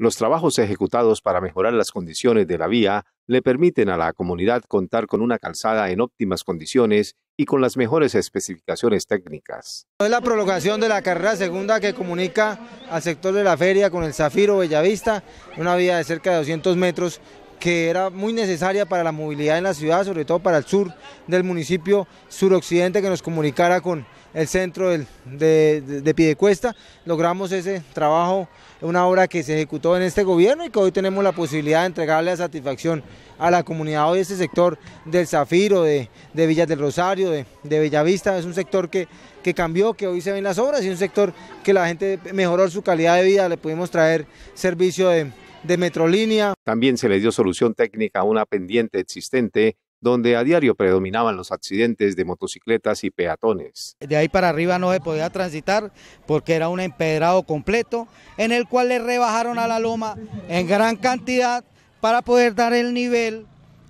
Los trabajos ejecutados para mejorar las condiciones de la vía le permiten a la comunidad contar con una calzada en óptimas condiciones y con las mejores especificaciones técnicas. Es la prolongación de la carrera segunda que comunica al sector de la feria con el Zafiro Bellavista, una vía de cerca de 200 metros que era muy necesaria para la movilidad en la ciudad, sobre todo para el sur del municipio suroccidente que nos comunicara con el centro de, de, Logramos ese trabajo, una obra que se ejecutó en este gobierno y que hoy tenemos la posibilidad de entregarle la satisfacción a la comunidad. Hoy ese sector del Zafiro, de, Villas del Rosario, de, Bellavista, es un sector que, que cambió, que hoy se ven las obras y un sector que la gente mejoró su calidad de vida, le pudimos traer servicio de, de Metrolínea. También se le dio solución técnica a una pendiente existente donde a diario predominaban los accidentes de motocicletas y peatones. De ahí para arriba no se podía transitar porque era un empedrado completo en el cual le rebajaron a la loma en gran cantidad para poder dar el nivel,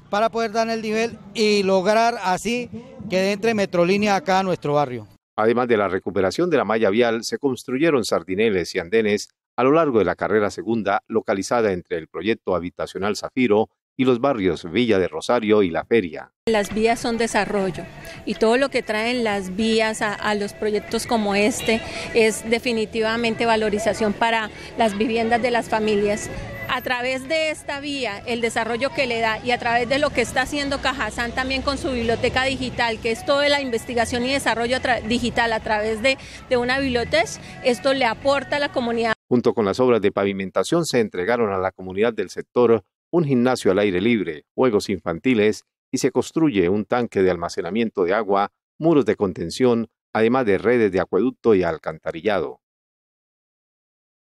para poder dar el nivel y lograr así que entre Metrolínea acá a nuestro barrio. Además de la recuperación de la malla vial, se construyeron sardineles y andenes a lo largo de la carrera segunda localizada entre el proyecto habitacional Zafiro y los barrios Villa de Rosario y La Feria. Las vías son desarrollo y todo lo que traen las vías a, los proyectos como este es definitivamente valorización para las viviendas de las familias. A través de esta vía, el desarrollo que le da y a través de lo que está haciendo Cajazán también con su biblioteca digital, que es toda la investigación y desarrollo digital a través de, de una biblioteca, esto le aporta a la comunidad. Junto con las obras de pavimentación se entregaron a la comunidad del sector un gimnasio al aire libre, juegos infantiles y se construye un tanque de almacenamiento de agua, muros de contención, además de redes de acueducto y alcantarillado.